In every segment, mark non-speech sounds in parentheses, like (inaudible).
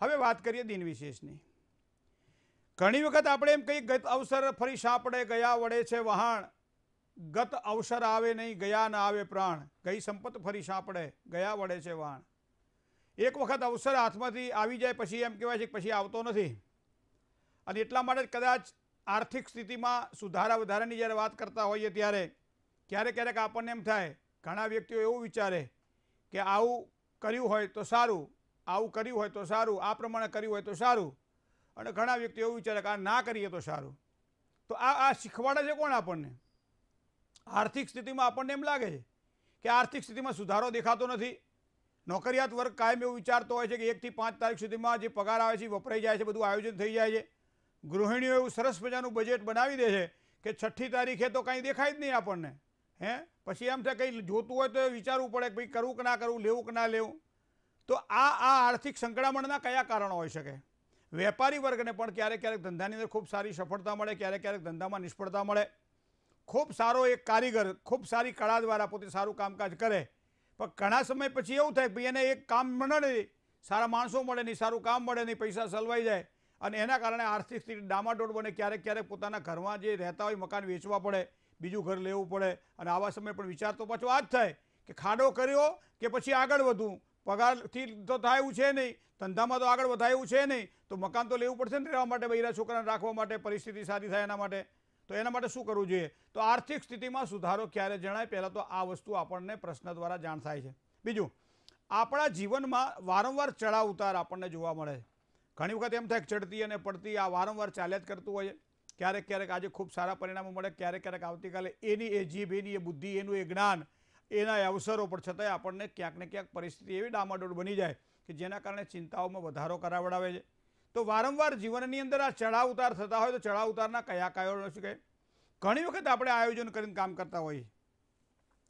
હવે વાત કરીએ દિન વિશેષની ઘણી વખત આપણે એમ કહીએ ગત અવસર ફરી સાંપડે ગયા વળે છે વહાણ ગત અવસર આવે નહીં ગયા ના આવે પ્રાણ ગઈ સંપત ફરી સાંપડે ગયા વળે છે વહાણ એક વખત અવસર હાથમાંથી આવી જાય પછી એમ કહેવાય છે કે પછી આવતો નથી અને એટલા માટે કદાચ આર્થિક સ્થિતિમાં સુધારા વધારાની જ્યારે વાત કરતા હોઈએ ત્યારે ક્યારેક ક્યારેક આપણને એમ થાય ઘણા વ્યક્તિઓ એવું વિચારે કે આવું કર્યું હોય તો સારું આવું કર્યું હોય તો સારું આ પ્રમાણે કર્યું હોય તો સારું અને ઘણા વ્યક્તિઓ એવું વિચારે કે આ ના કરીએ તો સારું તો આ આ શીખવાડે છે કોણ આપણને આર્થિક સ્થિતિમાં આપણને એમ લાગે છે કે આર્થિક સ્થિતિમાં સુધારો દેખાતો નથી નોકરિયાત વર્ગ કાયમ એવું વિચારતો હોય છે કે એકથી પાંચ તારીખ સુધીમાં જે પગાર આવે છે વપરાઈ જાય છે બધું આયોજન થઈ જાય છે ગૃહિણીઓ એવું સરસ મજાનું બજેટ બનાવી દે છે કે છઠ્ઠી તારીખે તો કાંઈ દેખાય જ નહીં આપણને હે પછી એમ થાય કંઈ જોતું હોય તો વિચારવું પડે કે ભાઈ કરવું કે ના કરવું લેવું કે ના લેવું તો આ આ આર્થિક સંકળામણના કયા કારણો હોઈ શકે વેપારી વર્ગને પણ ક્યારેક ક્યારેક ધંધાની અંદર ખૂબ સારી સફળતા મળે ક્યારેક ક્યારેક ધંધામાં નિષ્ફળતા મળે ખૂબ સારો એક કારીગર ખૂબ સારી કળા દ્વારા પોતે સારું કામકાજ કરે પણ ઘણા સમય પછી એવું થાય ભાઈ એને એક કામ મળે નહીં સારા માણસો મળે નહીં સારું કામ મળે નહીં પૈસા સલવાઈ જાય અને એના કારણે આર્થિક સ્થિતિ ડામાડોળ બને ક્યારેક ક્યારેક પોતાના ઘરમાં જે રહેતા હોય મકાન વેચવા પડે બીજું ઘર લેવું પડે અને આવા સમય પણ વિચાર તો પાછો આ જ થાય કે ખાડો કર્યો કે પછી આગળ વધવું પગારથી તો થાય એવું છે નહીં ધંધામાં તો આગળ વધાય એવું છે નહીં તો મકાન તો લેવું પડશે ને રહેવા માટે બૈરા છોકરાને રાખવા માટે પરિસ્થિતિ સારી થાય એના માટે તો એના માટે શું કરવું જોઈએ તો આર્થિક સ્થિતિમાં સુધારો ક્યારે જણાય પહેલાં તો આ વસ્તુ આપણને પ્રશ્ન દ્વારા જાણ થાય છે બીજું આપણા જીવનમાં વારંવાર ચડાવ ઉતાર આપણને જોવા મળે છે ઘણી વખત એમ થાય ચડતી અને પડતી આ વારંવાર ચાલ્યા જ કરતું હોય ક્યારેક ક્યારેક આજે ખૂબ સારા પરિણામો મળે ક્યારેક ક્યારેક આવતીકાલે એની એ જીભ એની એ બુદ્ધિ એનું એ જ્ઞાન એના અવસરો પણ છતાંય આપણને ક્યાંક ને ક્યાંક પરિસ્થિતિ એવી ડામાડોળ બની જાય કે જેના કારણે ચિંતાઓમાં વધારો કરાવડાવે છે તો વારંવાર જીવનની અંદર આ ચઢાવ ઉતાર થતા હોય તો ચઢાવ ઉતારના કયા કયો શકે ઘણી વખત આપણે આયોજન કરીને કામ કરતા હોઈએ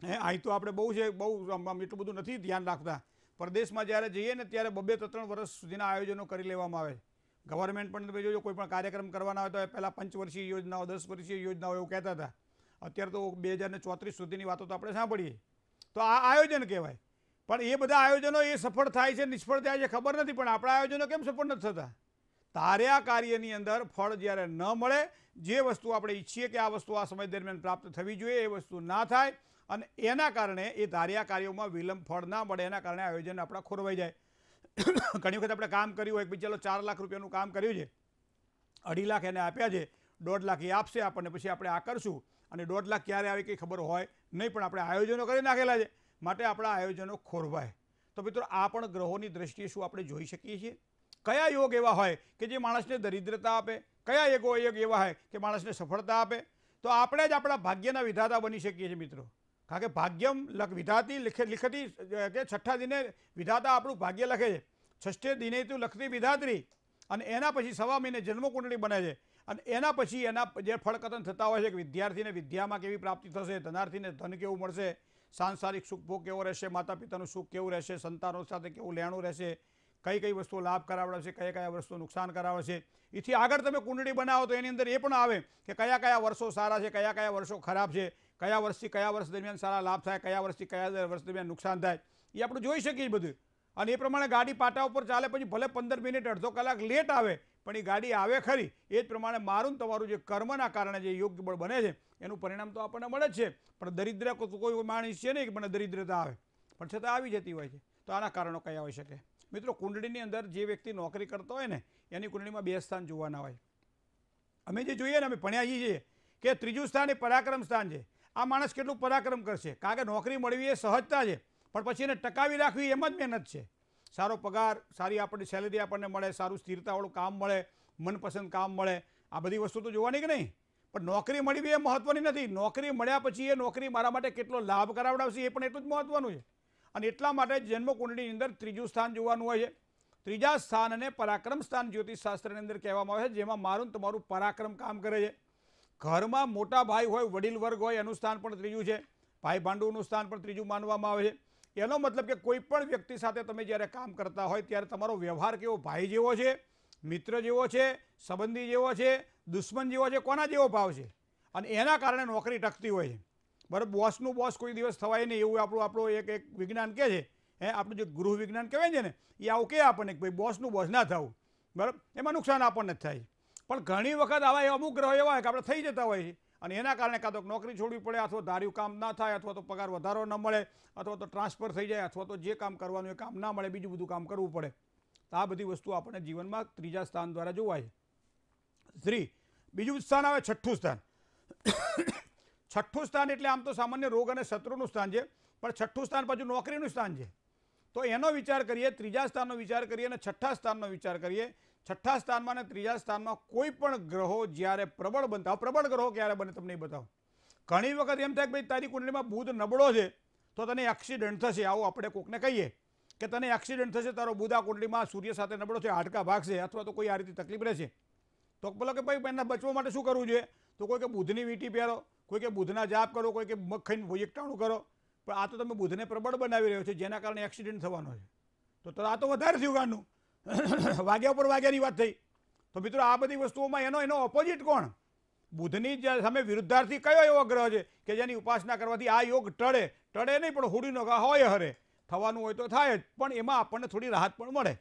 હે અહીં તો આપણે બહુ છે બહુ એટલું બધું નથી ધ્યાન રાખતા પરદેશમાં જ્યારે જઈએ ને ત્યારે બબે ત્રણ વર્ષ સુધીના આયોજનો કરી લેવામાં આવે ગવર્મેન્ટ પણ તમે જોજો કોઈ પણ કાર્યક્રમ કરવાના હોય તો પહેલાં પંચવર્ષીય યોજનાઓ દસ વર્ષીય યોજનાઓ એવું કહેતા હતા અત્યારે તો બે હજાર ચોત્રીસ સુધીની વાતો તો આપણે સાંભળીએ તો આ આયોજન કહેવાય પણ એ બધા આયોજનો એ સફળ થાય છે નિષ્ફળ થાય છે ખબર નથી પણ આપણા આયોજનો કેમ સફળ નથી થતા તારે આ કાર્યની અંદર ફળ જ્યારે ન મળે જે વસ્તુ આપણે ઈચ્છીએ કે આ વસ્તુ આ સમય દરમિયાન પ્રાપ્ત થવી જોઈએ એ વસ્તુ ના થાય અને એના કારણે એ ધાર્યા કાર્યોમાં વિલંબ ફળ ના મળે એના કારણે આયોજન આપણા ખોરવાઈ જાય ઘણી વખત આપણે કામ કર્યું હોય કે ચાલો ચાર લાખ રૂપિયાનું કામ કર્યું છે અઢી લાખ એને આપ્યા છે દોઢ લાખ એ આપશે આપણને પછી આપણે આ કરશું અને દોઢ લાખ ક્યારે આવે કંઈ ખબર હોય નહીં પણ આપણે આયોજનો કરી નાખેલા છે માટે આપણા આયોજનો ખોરવાય તો મિત્રો આ પણ ગ્રહોની દ્રષ્ટિએ શું આપણે જોઈ શકીએ છીએ કયા યોગ એવા હોય કે જે માણસને દરિદ્રતા આપે કયા યોગો યોગ એવા હોય કે માણસને સફળતા આપે તો આપણે જ આપણા ભાગ્યના વિધાતા બની શકીએ છીએ મિત્રો કારણ કે ભાગ્યમ લખ વિધાતી લિખતી કે છઠ્ઠા દિને વિધાતા આપણું ભાગ્ય લખે છે છઠ્ઠે દિને તું લખતી વિધાત્રી અને એના પછી સવા મહિને જન્મકુંડળી બને છે અને એના પછી એના જે ફળકથન થતા હોય છે કે વિદ્યાર્થીને વિદ્યામાં કેવી પ્રાપ્તિ થશે ધનાર્થીને ધન કેવું મળશે સાંસારિક સુખભોગ કેવો રહેશે માતા પિતાનું સુખ કેવું રહેશે સંતાનો સાથે કેવું લેણું રહેશે કઈ કઈ વસ્તુ લાભ કરાવડાવશે કયા કયા વસ્તુ નુકસાન કરાવશે એથી આગળ તમે કુંડળી બનાવો તો એની અંદર એ પણ આવે કે કયા કયા વર્ષો સારા છે કયા કયા વર્ષો ખરાબ છે કયા વર્ષથી કયા વર્ષ દરમિયાન સારા લાભ થાય કયા વર્ષથી કયા વર્ષ દરમિયાન નુકસાન થાય એ આપણે જોઈ શકીએ બધું અને એ પ્રમાણે ગાડી પાટા ઉપર ચાલે પછી ભલે પંદર મિનિટ અડધો કલાક લેટ આવે પણ એ ગાડી આવે ખરી એ જ પ્રમાણે મારું તમારું જે કર્મના કારણે જે યોગ્ય બળ બને છે એનું પરિણામ તો આપણને મળે જ છે પણ દરિદ્ર કોઈ માણસ છે નહીં કે મને દરિદ્રતા આવે પણ છતાં આવી જતી હોય છે તો આના કારણો કયા હોઈ શકે મિત્રો કુંડળીની અંદર જે વ્યક્તિ નોકરી કરતો હોય ને એની કુંડળીમાં બે સ્થાન જોવાના હોય અમે જે જોઈએ ને અમે ભણ્યા છીએ કે ત્રીજું સ્થાન એ પરાક્રમ સ્થાન છે આ માણસ કેટલું પરાક્રમ કરશે કારણ કે નોકરી મળવી એ સહજતા છે પણ પછી એને ટકાવી રાખવી એમ જ મહેનત છે સારો પગાર સારી આપણને સેલેરી આપણને મળે સારું સ્થિરતાવાળું કામ મળે મનપસંદ કામ મળે આ બધી વસ્તુ તો જોવાની કે નહીં પણ નોકરી મળી બી એ મહત્ત્વની નથી નોકરી મળ્યા પછી એ નોકરી મારા માટે કેટલો લાભ કરાવડાવશે એ પણ એટલું જ મહત્ત્વનું છે અને એટલા માટે જન્મકુંડળીની અંદર ત્રીજું સ્થાન જોવાનું હોય છે ત્રીજા સ્થાન અને પરાક્રમ સ્થાન જ્યોતિષશાસ્ત્રની અંદર કહેવામાં આવે છે જેમાં મારું તમારું પરાક્રમ કામ કરે છે ઘરમાં મોટા ભાઈ હોય વડીલ વર્ગ હોય એનું સ્થાન પણ ત્રીજું છે ભાઈ ભાંડુનું સ્થાન પણ ત્રીજું માનવામાં આવે છે એનો મતલબ કે કોઈ પણ વ્યક્તિ સાથે તમે જ્યારે કામ કરતા હોય ત્યારે તમારો વ્યવહાર કેવો ભાઈ જેવો છે મિત્ર જેવો છે સંબંધી જેવો છે દુશ્મન જેવો છે કોના જેવો ભાવ છે અને એના કારણે નોકરી ટકતી હોય છે બરાબર બોસનું બોસ કોઈ દિવસ થવાય નહીં એવું આપણું આપણું એક એક વિજ્ઞાન કહે છે હે આપણું જે ગૃહ વિજ્ઞાન કહેવાય છે ને એ આવું કહે આપણને કે ભાઈ બોસનું બોસ ના થવું બરાબર એમાં નુકસાન આપણને જ થાય પણ ઘણી વખત આવા અમુક ગ્રહો એવા હોય કે આપણે થઈ જતા હોય છે અને એના કારણે કાં તો નોકરી છોડવી પડે અથવા ધાર્યું કામ ના થાય અથવા તો પગાર વધારો ન મળે અથવા તો ટ્રાન્સફર થઈ જાય અથવા તો જે કામ કરવાનું એ કામ ના મળે બીજું બધું કામ કરવું પડે તો આ બધી વસ્તુ આપણે જીવનમાં ત્રીજા સ્થાન દ્વારા જોવાય સ્ત્રી બીજું સ્થાન આવે છઠ્ઠું સ્થાન છઠ્ઠું સ્થાન એટલે આમ તો સામાન્ય રોગ અને શત્રુનું સ્થાન છે પણ છઠ્ઠું સ્થાન પાછું નોકરીનું સ્થાન છે તો એનો વિચાર કરીએ ત્રીજા સ્થાનનો વિચાર કરીએ અને છઠ્ઠા સ્થાનનો વિચાર કરીએ છઠ્ઠા સ્થાનમાં અને ત્રીજા સ્થાનમાં કોઈ પણ ગ્રહો જ્યારે પ્રબળ બનતા પ્રબળ ગ્રહો ક્યારે બને તમને બતાવો ઘણી વખત એમ થાય કે ભાઈ તારી કુંડલીમાં બુધ નબળો છે તો તને એક્સિડન્ટ થશે આવું આપણે કોકને કહીએ કે તને એક્સિડન્ટ થશે તારો બુધ આ કુંડલીમાં સૂર્ય સાથે નબળો છે હાડકા ભાગશે અથવા તો કોઈ આ રીતે તકલીફ રહેશે તો બોલો કે ભાઈ એના બચવા માટે શું કરવું જોઈએ તો કોઈ કે બુધની વીંટી પહેરો કોઈ કે બુધના જાપ કરો કોઈ કે મગ ખાઈને વૈયકટાણું કરો પણ આ તો તમે બુધને પ્રબળ બનાવી રહ્યો છે જેના કારણે એક્સિડન્ટ થવાનો છે તો આ તો વધારે થયું ગાનું (coughs) વાગ્યા ઉપર વાગ્યાની વાત થઈ તો મિત્રો આ બધી વસ્તુઓમાં એનો એનો ઓપોઝિટ કોણ બુધની સામે વિરુદ્ધાર્થી કયો એવો ગ્રહ છે કે જેની ઉપાસના કરવાથી આ યોગ ટળે ટળે નહીં પણ હોડી નો હોય હરે થવાનું હોય તો થાય જ પણ એમાં આપણને થોડી રાહત પણ મળે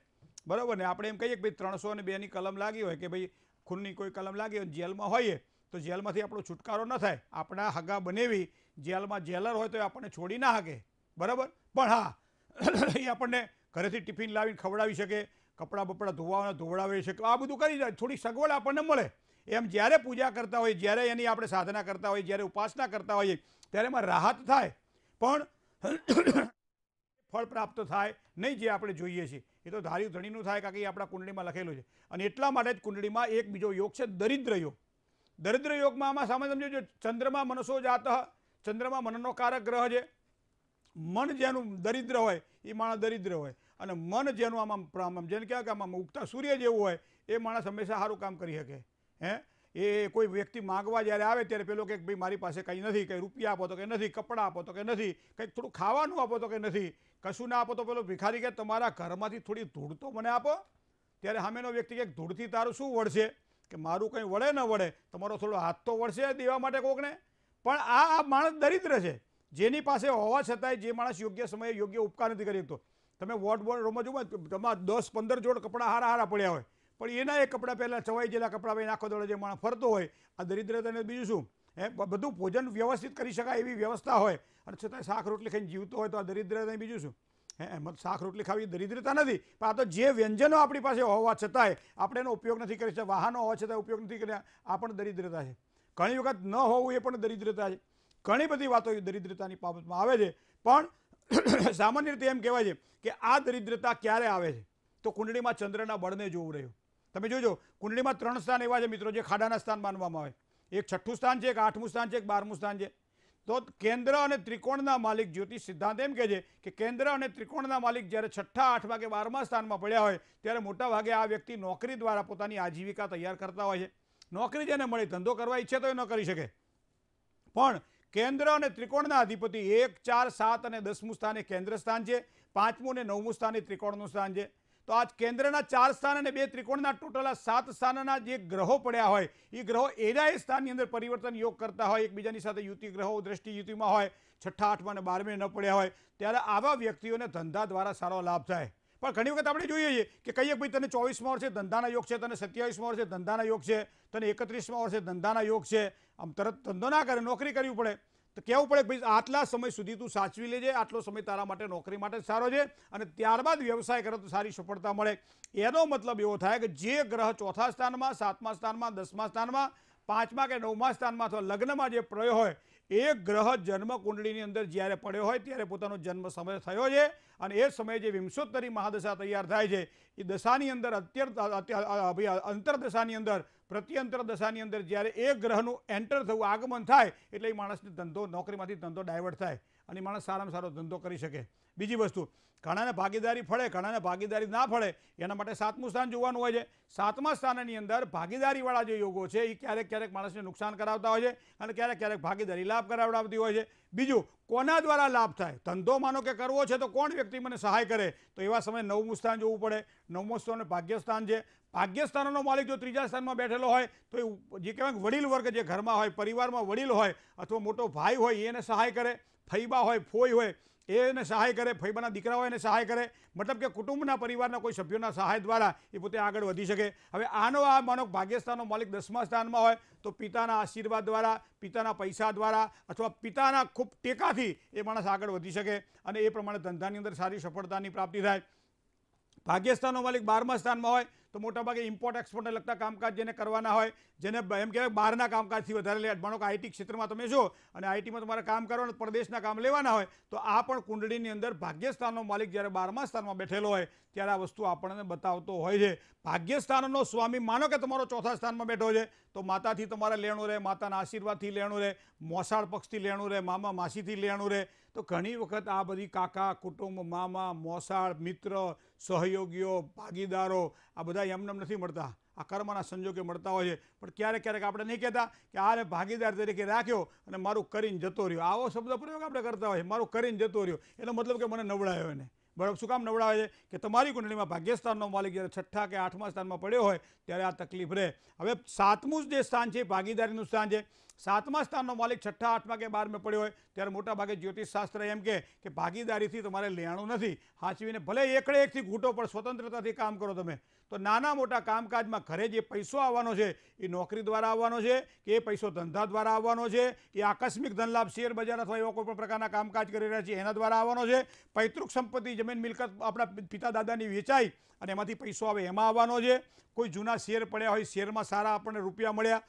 બરાબર ને આપણે એમ કહીએ કે ભાઈ ત્રણસો અને બેની કલમ લાગી હોય કે ભાઈ ખૂનની કોઈ કલમ લાગી હોય જેલમાં હોઈએ તો જેલમાંથી આપણો છુટકારો ન થાય આપણા હગા બનેવી જેલમાં જેલર હોય તો એ આપણને છોડી ના શકે બરાબર પણ હા (coughs) એ આપણને ઘરેથી ટિફિન લાવીને ખવડાવી શકે કપડાં બપડા ધોવાના ધોવડાવે છે આ બધું કરી થોડી સગવડ આપણને મળે એમ જ્યારે પૂજા કરતા હોઈએ જ્યારે એની આપણે સાધના કરતા હોઈએ જ્યારે ઉપાસના કરતા હોઈએ ત્યારે એમાં રાહત થાય પણ (coughs) ફળ પ્રાપ્ત થાય નહીં જે આપણે જોઈએ છીએ એ તો ધાર્યું ધણીનું થાય કારણ કે એ આપણા કુંડળીમાં લખેલું છે અને એટલા માટે જ કુંડળીમાં એક બીજો યોગ છે દરિદ્ર યોગ દરિદ્ર યોગમાં આમાં સામાન્ય સમજો ચંદ્રમાં મનસો જાત ચંદ્રમાં મનનો કારક ગ્રહ છે મન જેનું દરિદ્ર હોય એ માણસ દરિદ્ર હોય અને મન જેનું આમાં આમ જેને કહેવાય કે આમાં ઉગતા સૂર્ય જેવું હોય એ માણસ હંમેશા સારું કામ કરી શકે હે એ કોઈ વ્યક્તિ માગવા જ્યારે આવે ત્યારે પેલો કે ભાઈ મારી પાસે કંઈ નથી કંઈ રૂપિયા આપો તો કે નથી કપડાં આપો તો કે નથી કંઈક થોડું ખાવાનું આપો તો કે નથી કશું ના આપો તો પેલો ભિખારી કે તમારા ઘરમાંથી થોડી ધૂળ તો મને આપો ત્યારે સામેનો વ્યક્તિ કે ધૂળથી તારું શું વળશે કે મારું કંઈ વળે ન વળે તમારો થોડો હાથ તો વળશે દેવા માટે કોકને પણ આ માણસ દરિદ્ર છે જેની પાસે હોવા છતાંય જે માણસ યોગ્ય સમયે યોગ્ય ઉપકાર નથી કરી શકતો તમે વોટ બોર્ડ રૂમમાં જુઓ તમારા દસ પંદર જોડ કપડાં હારા હારા પડ્યા હોય પણ એના એ કપડાં પહેલાં ચવાઈ જેલા કપડાં ભાઈ નાખો દોડે જે માણસ ફરતો હોય આ દરિદ્રતાને બીજું શું એ બધું ભોજન વ્યવસ્થિત કરી શકાય એવી વ્યવસ્થા હોય અને છતાં શાક રોટલી ખાઈને જીવતો હોય તો આ દરિદ્રતાને બીજું શું એમાં શાક રોટલી ખાવી દરિદ્રતા નથી પણ આ તો જે વ્યંજનો આપણી પાસે હોવા છતાંય આપણે એનો ઉપયોગ નથી કરી શકતા વાહનો હોવા છતાંય ઉપયોગ નથી કર્યા આ પણ દરિદ્રતા છે ઘણી વખત ન હોવું એ પણ દરિદ્રતા છે ઘણી બધી વાતો દરિદ્રતાની બાબતમાં આવે છે પણ (clears throat) સામાન્ય રીતે એમ કહેવાય છે કે આ દરિદ્રતા ક્યારે આવે છે તો કુંડળીમાં ચંદ્રના બળને જોવું રહ્યું તમે જોજો કુંડળીમાં ત્રણ સ્થાન એવા છે મિત્રો જે ખાડાના સ્થાન માનવામાં આવે એક છઠ્ઠું સ્થાન છે એક આઠમું સ્થાન છે એક બારમું સ્થાન છે તો કેન્દ્ર અને ત્રિકોણના માલિક જ્યોતિષ સિદ્ધાંત એમ કહે છે કે કેન્દ્ર અને ત્રિકોણના માલિક જ્યારે છઠ્ઠા આઠમા કે બારમા સ્થાનમાં પડ્યા હોય ત્યારે મોટા ભાગે આ વ્યક્તિ નોકરી દ્વારા પોતાની આજીવિકા તૈયાર કરતા હોય છે નોકરી જેને મળે ધંધો કરવા ઈચ્છે તો એ ન કરી શકે પણ કેન્દ્ર અને ત્રિકોણના અધિપતિ એક ચાર સાત અને દસમું સ્થાને કેન્દ્ર સ્થાન છે પાંચમું અને નવમું સ્થાને ત્રિકોણનું સ્થાન છે તો આ કેન્દ્રના ચાર સ્થાન અને બે ત્રિકોણના ટોટલ સાત સ્થાનના જે ગ્રહો પડ્યા હોય એ ગ્રહો એના એ સ્થાનની અંદર પરિવર્તન યોગ કરતા હોય એકબીજાની સાથે યુતિ ગ્રહો દ્રષ્ટિ યુતિમાં હોય છઠ્ઠા આઠમા અને બારમે ન પડ્યા હોય ત્યારે આવા વ્યક્તિઓને ધંધા દ્વારા સારો લાભ થાય પણ ઘણી વખત આપણે જોઈએ છીએ કે કહીએ ભાઈ તને ચોવીસમાં વર્ષે ધંધાના યોગ છે તને સત્યાવીસમાં વર્ષે ધંધાના યોગ છે તને એકત્રીસમાં વર્ષે ધંધાના યોગ છે આમ તરત ધંધો ના કરે નોકરી કરવી પડે તો કહેવું પડે ભાઈ આટલા સમય સુધી તું સાચવી લેજે આટલો સમય તારા માટે નોકરી માટે સારો છે અને ત્યારબાદ વ્યવસાય કરે તો સારી સફળતા મળે એનો મતલબ એવો થાય કે જે ગ્રહ ચોથા સ્થાનમાં સાતમા સ્થાનમાં દસમા સ્થાનમાં પાંચમા કે નવમા સ્થાનમાં અથવા લગ્નમાં જે પ્રયો હોય એ ગ્રહ જન્મ કુંડળીની અંદર જ્યારે પડ્યો હોય ત્યારે પોતાનો જન્મ સમય થયો છે અને એ સમયે જે વિંશોત્તરી મહાદશા તૈયાર થાય છે એ દશાની અંદર અત્યંત અંતરદશાની અંદર પ્રત્યંતર દશાની અંદર જ્યારે એ ગ્રહનું એન્ટર થવું આગમન થાય એટલે એ માણસને ધંધો નોકરીમાંથી ધંધો ડાયવર્ટ થાય અને માણસ સારામાં સારો ધંધો કરી શકે બીજી વસ્તુ ઘણાને ભાગીદારી ફળે ઘણાને ભાગીદારી ના ફળે એના માટે સાતમું સ્થાન જોવાનું હોય છે સાતમા સ્થાનની અંદર ભાગીદારીવાળા જે યોગો છે એ ક્યારેક ક્યારેક માણસને નુકસાન કરાવતા હોય છે અને ક્યારેક ક્યારેક ભાગીદારી લાભ કરાવડાવતી હોય છે બીજું કોના દ્વારા લાભ થાય ધંધો માનો કે કરવો છે તો કોણ વ્યક્તિ મને સહાય કરે તો એવા સમયે નવમું સ્થાન જોવું પડે નવમું સ્થાન ભાગ્યસ્થાન છે ભાગ્યસ્થાનનો માલિક જો ત્રીજા સ્થાનમાં બેઠેલો હોય તો એ જે કહેવાય વડીલ વર્ગ જે ઘરમાં હોય પરિવારમાં વડીલ હોય અથવા મોટો ભાઈ હોય એને સહાય કરે ફૈબા હોય ફોઈ હોય એને સહાય કરે ફૈબાના દીકરાઓ એને સહાય કરે મતલબ કે કુટુંબના પરિવારના કોઈ સભ્યોના સહાય દ્વારા એ પોતે આગળ વધી શકે હવે આનો આ માનો ભાગ્યસ્થાનનો માલિક દસમા સ્થાનમાં હોય તો પિતાના આશીર્વાદ દ્વારા પિતાના પૈસા દ્વારા અથવા પિતાના ખૂબ ટેકાથી એ માણસ આગળ વધી શકે અને એ પ્રમાણે ધંધાની અંદર સારી સફળતાની પ્રાપ્તિ થાય ભાગ્યસ્થાનનો માલિક બારમા સ્થાનમાં હોય તો મોટાભાગે ઇમ્પોર્ટ એક્સપોર્ટને લગતા કામકાજ જેને કરવાના હોય જેને એમ કહેવાય બહારના કામકાજથી વધારે લે માનો કે આઈટી ક્ષેત્રમાં તમે જો અને આઈટીમાં તમારે કામ કરવાનું પરદેશના કામ લેવાના હોય તો આ પણ કુંડળીની અંદર ભાગ્યસ્થાનનો માલિક જ્યારે બારમા સ્થાનમાં બેઠેલો હોય ત્યારે આ વસ્તુ આપણને બતાવતો હોય છે ભાગ્યસ્થાનનો સ્વામી માનો કે તમારો ચોથા સ્થાનમાં બેઠો છે તો માતાથી તમારે લેણું રહે માતાના આશીર્વાદથી લેણું રહે મોસાળ પક્ષથી લેણું રહે મામા માસીથી લેણું રહે તો ઘણી વખત આ બધી કાકા કુટુંબ મામા મોસાળ મિત્ર સહયોગીઓ ભાગીદારો આ બધા બધા એમનેમ નથી મળતા આ કર્મના સંજોગે મળતા હોય છે પણ ક્યારેક ક્યારેક આપણે નહીં કહેતા કે આને ભાગીદાર તરીકે રાખ્યો અને મારું કરીને જતો રહ્યો આવો શબ્દ પ્રયોગ આપણે કરતા હોય મારું કરીને જતો રહ્યો એનો મતલબ કે મને નવડાયો એને બરાબર શું કામ નવડાવે છે કે તમારી કુંડળીમાં ભાગ્યસ્થાનનો માલિક જ્યારે છઠ્ઠા કે આઠમા સ્થાનમાં પડ્યો હોય ત્યારે આ તકલીફ રહે હવે સાતમું જે સ્થાન છે ભાગીદારીનું સ્થાન છે સાતમા સ્થાનનો માલિક છઠ્ઠા આઠમા કે બારમાં પડ્યો હોય ત્યારે મોટા ભાગે જ્યોતિષશાસ્ત્ર એમ કે કે ભાગીદારીથી તમારે લેણું નથી હાચવીને ભલે એકડે એકથી ઘૂંટો પણ સ્વતંત્રતાથી કામ કરો તમે તો નાના મોટા કામકાજમાં ઘરે જે પૈસો આવવાનો છે એ નોકરી દ્વારા આવવાનો છે કે એ પૈસો ધંધા દ્વારા આવવાનો છે કે આકસ્મિક ધનલાભ શેર બજાર અથવા એવા કોઈપણ પ્રકારના કામકાજ કરી રહ્યા છે એના દ્વારા આવવાનો છે પૈતૃક સંપત્તિ જમીન મિલકત આપણા પિતા દાદાની વેચાઈ અને એમાંથી પૈસો આવે એમાં આવવાનો છે કોઈ જૂના શેર પડ્યા હોય શેરમાં સારા આપણને રૂપિયા મળ્યા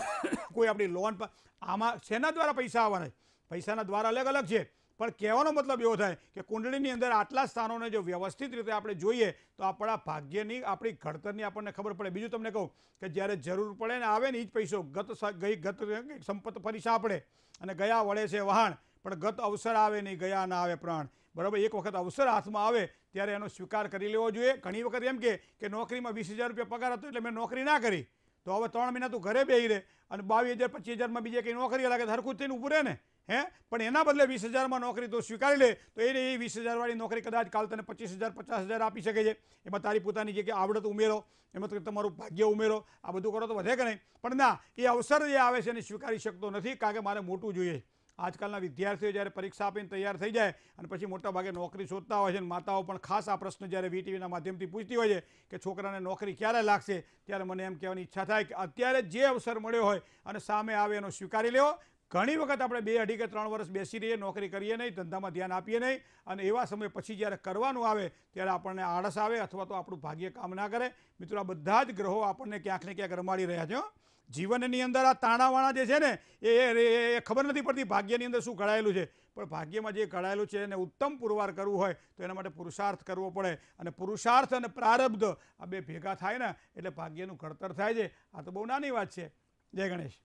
(coughs) કોઈ આપણી લોન આમાં શેના દ્વારા પૈસા આવવાના છે પૈસાના દ્વારા અલગ અલગ છે પણ કહેવાનો મતલબ એવો થાય કે કુંડળીની અંદર આટલા સ્થાનોને જો વ્યવસ્થિત રીતે આપણે જોઈએ તો આપણા ભાગ્યની આપણી ઘડતરની આપણને ખબર પડે બીજું તમને કહું કે જ્યારે જરૂર પડે ને આવે ને એ જ પૈસો ગત ગઈ ગત સંપત્તિ ફરી સાંપડે અને ગયા વળે છે વહાણ પણ ગત અવસર આવે નહીં ગયા ના આવે પ્રાણ બરાબર એક વખત અવસર હાથમાં આવે ત્યારે એનો સ્વીકાર કરી લેવો જોઈએ ઘણી વખત એમ કે નોકરીમાં વીસ હજાર રૂપિયા પગાર હતો એટલે મેં નોકરી ના કરી તો હવે ત્રણ મહિના તું ઘરે બેહી રહે અને બાવીસ હજાર પચીસ હજારમાં બીજે કંઈ નોકરી લાગે હરખું થઈને ઊભું રહે ને હે પણ એના બદલે વીસ હજારમાં નોકરી તો સ્વીકારી લે તો એને એ વીસ હજારવાળી નોકરી કદાચ કાલ તને પચીસ હજાર પચાસ હજાર આપી શકે છે એમાં તારી પોતાની જે કે આવડત ઉમેરો એમાં તો તમારું ભાગ્ય ઉમેરો આ બધું કરો તો વધે કે નહીં પણ ના એ અવસર જે આવે છે એને સ્વીકારી શકતો નથી કારણ કે મારે મોટું જોઈએ આજકાલના વિદ્યાર્થીઓ જ્યારે પરીક્ષા આપીને તૈયાર થઈ જાય અને પછી મોટા ભાગે નોકરી શોધતા હોય છે અને માતાઓ પણ ખાસ આ પ્રશ્ન જ્યારે વીટીવીના માધ્યમથી પૂછતી હોય છે કે છોકરાને નોકરી ક્યારે લાગશે ત્યારે મને એમ કહેવાની ઈચ્છા થાય કે અત્યારે જે અવસર મળ્યો હોય અને સામે આવે એનો સ્વીકારી લેવો ઘણી વખત આપણે બે અઢી કે ત્રણ વર્ષ બેસી રહીએ નોકરી કરીએ નહીં ધંધામાં ધ્યાન આપીએ નહીં અને એવા સમય પછી જ્યારે કરવાનું આવે ત્યારે આપણને આળસ આવે અથવા તો આપણું ભાગ્ય કામ ના કરે મિત્રો આ બધા જ ગ્રહો આપણને ક્યાંક ને ક્યાંક રમાડી રહ્યા છે જીવનની અંદર આ તાણાવાણા જે છે ને એ એ ખબર નથી પડતી ભાગ્યની અંદર શું ઘડાયેલું છે પણ ભાગ્યમાં જે ઘડાયેલું છે એને ઉત્તમ પુરવાર કરવું હોય તો એના માટે પુરુષાર્થ કરવો પડે અને પુરુષાર્થ અને પ્રારબ્ધ આ બે ભેગા થાય ને એટલે ભાગ્યનું ઘડતર થાય છે આ તો બહુ નાની વાત છે જય ગણેશ